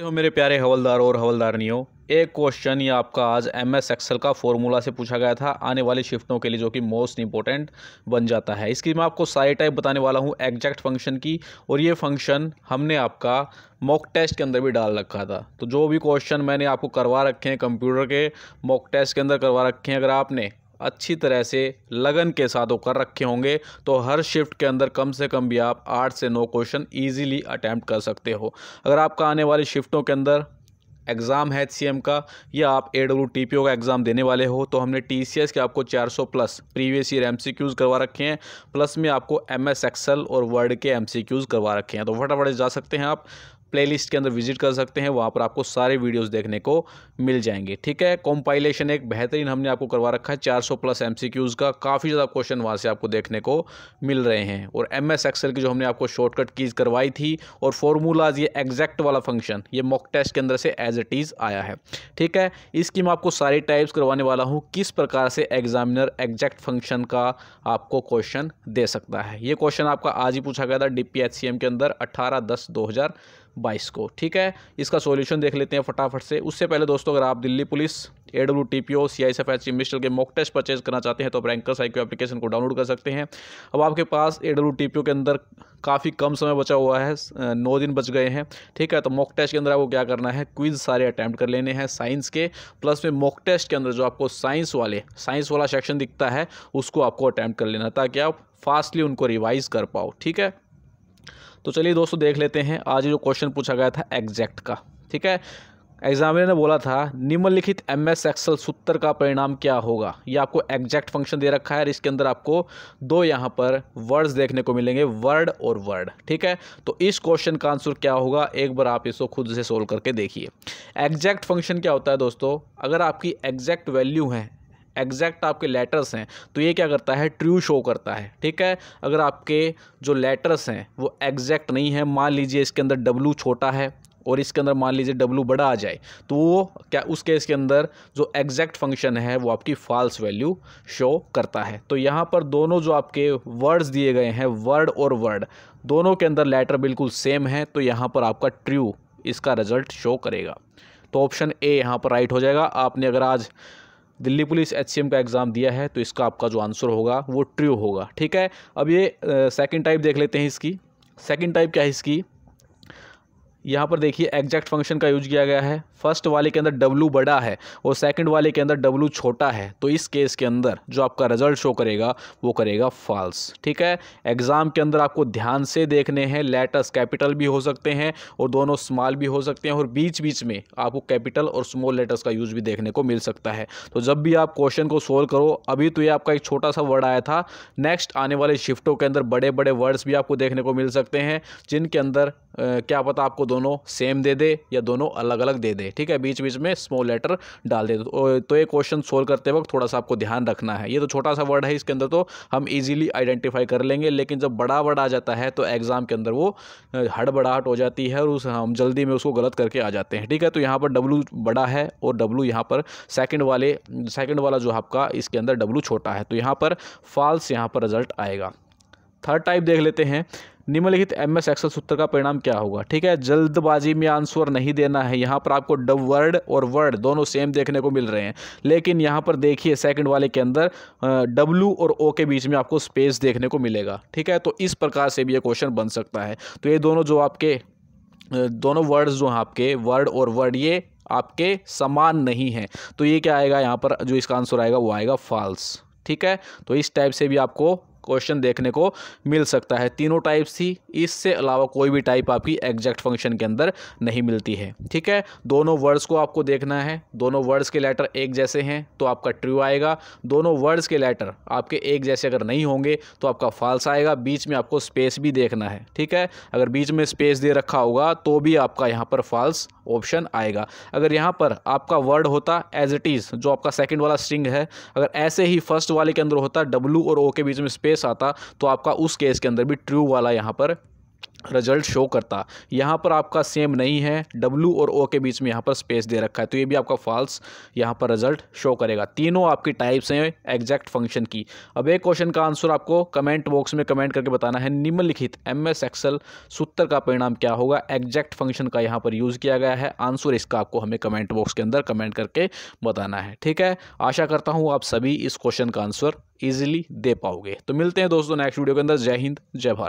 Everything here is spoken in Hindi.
देखते हो मेरे प्यारे हवलदार और हवलदारनियों एक क्वेश्चन ये आपका आज एम एस एक्सल का फॉर्मूला से पूछा गया था आने वाली शिफ्टों के लिए जो कि मोस्ट इंपॉर्टेंट बन जाता है इसकी मैं आपको सारी टाइप बताने वाला हूँ एग्जैक्ट फंक्शन की और ये फंक्शन हमने आपका मॉक टेस्ट के अंदर भी डाल रखा था तो जो भी क्वेश्चन मैंने आपको करवा रखे हैं कंप्यूटर के मॉक टेस्ट के अंदर करवा रखे हैं अगर आपने अच्छी तरह से लगन के साथ वो कर रखे होंगे तो हर शिफ्ट के अंदर कम से कम भी आप आठ से नौ क्वेश्चन ईजिली अटैम्प्ट कर सकते हो अगर आपका आने वाली शिफ्टों के अंदर एग्ज़ाम है एच का या आप A W T P O का एग्ज़ाम देने वाले हो तो हमने टी सी एस के आपको 400 plus previous year M C Qs करवा रखे हैं प्लस में आपको एम एस एक्सल और वर्ड के एम सी क्यूज़ करवा रखे हैं तो फटाफट जा सकते हैं आप प्लेलिस्ट के अंदर विजिट कर सकते हैं वहाँ पर आपको सारे वीडियोस देखने को मिल जाएंगे ठीक है कॉम्पाइलेशन एक बेहतरीन हमने आपको करवा रखा है 400 प्लस एमसीक्यूज़ का काफ़ी ज़्यादा क्वेश्चन वहाँ से आपको देखने को मिल रहे हैं और एम एस एक्सेल की जो हमने आपको शॉर्टकट कीज़ करवाई थी और फॉर्मूलाज ये एग्जैक्ट वाला फंक्शन ये मॉक टेस्ट के अंदर से एज इट इज़ आया है ठीक है इसकी मैं आपको सारी टाइप्स करवाने वाला हूँ किस प्रकार से एग्जामिनर एग्जैक्ट फंक्शन का आपको क्वेश्चन दे सकता है ये क्वेश्चन आपका आज ही पूछा गया था डी के अंदर अट्ठारह दस दो हज़ार बाईस को ठीक है इसका सॉल्यूशन देख लेते हैं फटाफट से उससे पहले दोस्तों अगर आप Delhi police A W T P O C I S F H mister के मॉक टेस्ट परचेज करना चाहते हैं तो आप रैंकर साइको एप्लीकेशन को डाउनलोड कर सकते हैं अब आपके पास A W T P O के अंदर काफ़ी कम समय बचा हुआ है नौ दिन बच गए हैं ठीक है तो मॉक टेस्ट के अंदर आपको क्या करना है क्विज सारे अटैम्प्ट कर लेने हैं साइंस के प्लस में मॉक टेस्ट के अंदर जो आपको साइंस वाले साइंस वाला सेक्शन दिखता है उसको आपको अटैम्प्ट कर लेना ताकि आप फास्टली उनको रिवाइज़ कर पाओ ठीक है तो चलिए दोस्तों देख लेते हैं आज जो क्वेश्चन पूछा गया था एग्जैक्ट का ठीक है एग्जामिनर ने बोला था निम्नलिखित एम एस एक्सल सूत्र का परिणाम क्या होगा ये आपको एग्जैक्ट फंक्शन दे रखा है और इसके अंदर आपको दो यहाँ पर वर्ड्स देखने को मिलेंगे वर्ड और वर्ड ठीक है तो इस क्वेश्चन का आंसर क्या होगा एक बार आप इसको खुद से सोल्व करके देखिए एग्जैक्ट फंक्शन क्या होता है दोस्तों अगर आपकी एग्जैक्ट वैल्यू है एग्जैक्ट आपके लेटर्स हैं तो ये क्या करता है ट्रू शो करता है ठीक है अगर आपके जो लेटर्स हैं वो एग्जैक्ट नहीं है मान लीजिए इसके अंदर डब्लू छोटा है और इसके अंदर मान लीजिए डब्लू बड़ा आ जाए तो वो क्या उस केस के अंदर जो एग्जैक्ट फंक्शन है वो आपकी फॉल्स वैल्यू शो करता है तो यहाँ पर दोनों जो आपके वर्ड्स दिए गए हैं वर्ड और वर्ड दोनों के अंदर लेटर बिल्कुल सेम है तो यहाँ पर आपका ट्रू इसका रिजल्ट शो करेगा तो ऑप्शन ए यहाँ पर राइट हो जाएगा आपने अगर आज दिल्ली पुलिस एच का एग्ज़ाम दिया है तो इसका आपका जो आंसर होगा वो ट्रू होगा ठीक है अब ये सेकेंड टाइप देख लेते हैं इसकी सेकेंड टाइप क्या है इसकी यहाँ पर देखिए एग्जैक्ट फंक्शन का यूज किया गया है फर्स्ट वाले के अंदर डब्लू बड़ा है और सेकंड वाले के अंदर डब्लू छोटा है तो इस केस के अंदर जो आपका रिजल्ट शो करेगा वो करेगा फॉल्स ठीक है एग्ज़ाम के अंदर आपको ध्यान से देखने हैं लेटर्स कैपिटल भी हो सकते हैं और दोनों स्मॉल भी हो सकते हैं और बीच बीच में आपको कैपिटल और स्मॉल लेटर्स का यूज भी देखने को मिल सकता है तो जब भी आप क्वेश्चन को सोल्व करो अभी तो ये आपका एक छोटा सा वर्ड आया था नेक्स्ट आने वाले शिफ्टों के अंदर बड़े बड़े वर्ड्स भी आपको देखने को मिल सकते हैं जिनके अंदर क्या पता आपको दोनों सेम दे दे या दोनों अलग अलग दे दे ठीक है बीच बीच में स्मॉल लेटर डाल दे तो ये क्वेश्चन सोल्व करते वक्त थोड़ा सा आपको ध्यान रखना है ये तो छोटा सा वर्ड है इसके अंदर तो हम ईजिली आइडेंटिफाई कर लेंगे लेकिन जब बड़ा वर्ड आ जाता है तो एग्ज़ाम के अंदर वो हड़बड़ाहट हो जाती है और उस हम जल्दी में उसको गलत करके आ जाते हैं ठीक है तो यहाँ पर डब्लू बड़ा है और डब्लू यहाँ पर सेकेंड वाले सेकेंड वाला जो आपका इसके अंदर डब्लू छोटा है तो यहाँ पर फॉल्स यहाँ पर रिजल्ट आएगा थर्ड टाइप देख लेते हैं निम्नलिखित एम एस एक्सल सूत्र का परिणाम क्या होगा ठीक है जल्दबाजी में आंसर नहीं देना है यहाँ पर आपको डब वर्ड और वर्ड दोनों सेम देखने को मिल रहे हैं लेकिन यहाँ पर देखिए सेकंड वाले के अंदर डब्लू और ओ के बीच में आपको स्पेस देखने को मिलेगा ठीक है तो इस प्रकार से भी ये क्वेश्चन बन सकता है तो ये दोनों जो आपके दोनों वर्ड्स जो हैं आपके वर्ड और वर्ड ये आपके समान नहीं हैं तो ये क्या आएगा यहाँ पर जो इसका आंसर आएगा वो आएगा फॉल्स ठीक है तो इस टाइप से भी आपको क्वेश्चन देखने को मिल सकता है तीनों टाइप्स ही इससे अलावा कोई भी टाइप आपकी एग्जैक्ट फंक्शन के अंदर नहीं मिलती है ठीक है दोनों वर्ड्स को आपको देखना है दोनों वर्ड्स के लेटर एक जैसे हैं तो आपका ट्रू आएगा दोनों वर्ड्स के लेटर आपके एक जैसे अगर नहीं होंगे तो आपका फॉल्स आएगा बीच में आपको स्पेस भी देखना है ठीक है अगर बीच में स्पेस दे रखा होगा तो भी आपका यहाँ पर फॉल्स ऑप्शन आएगा अगर यहाँ पर आपका वर्ड होता एज इट इज़ जो आपका सेकेंड वाला स्ट्रिंग है अगर ऐसे ही फर्स्ट वाले के अंदर होता डब्लू और ओ के बीच में स्पेस केस आता तो आपका उस केस के अंदर भी ट्रू वाला यहाँ पर रिजल्ट शो करता यहाँ पर आपका सेम नहीं है डब्लू और ओ के बीच में यहाँ पर स्पेस दे रखा है तो ये भी आपका फॉल्स यहाँ पर रिजल्ट शो करेगा तीनों आपकी टाइप्स हैं एग्जैक्ट फंक्शन की अब एक क्वेश्चन का आंसर आपको कमेंट बॉक्स में कमेंट करके बताना है निम्नलिखित एम एस एक्सल सूत्र का परिणाम क्या होगा एग्जैक्ट फंक्शन का यहाँ पर यूज़ किया गया है आंसर इसका आपको हमें कमेंट बॉक्स के अंदर कमेंट करके बताना है ठीक है आशा करता हूँ आप सभी इस क्वेश्चन का आंसर ईजिली दे पाओगे तो मिलते हैं दोस्तों नेक्स्ट वीडियो के अंदर जय हिंद जय भारत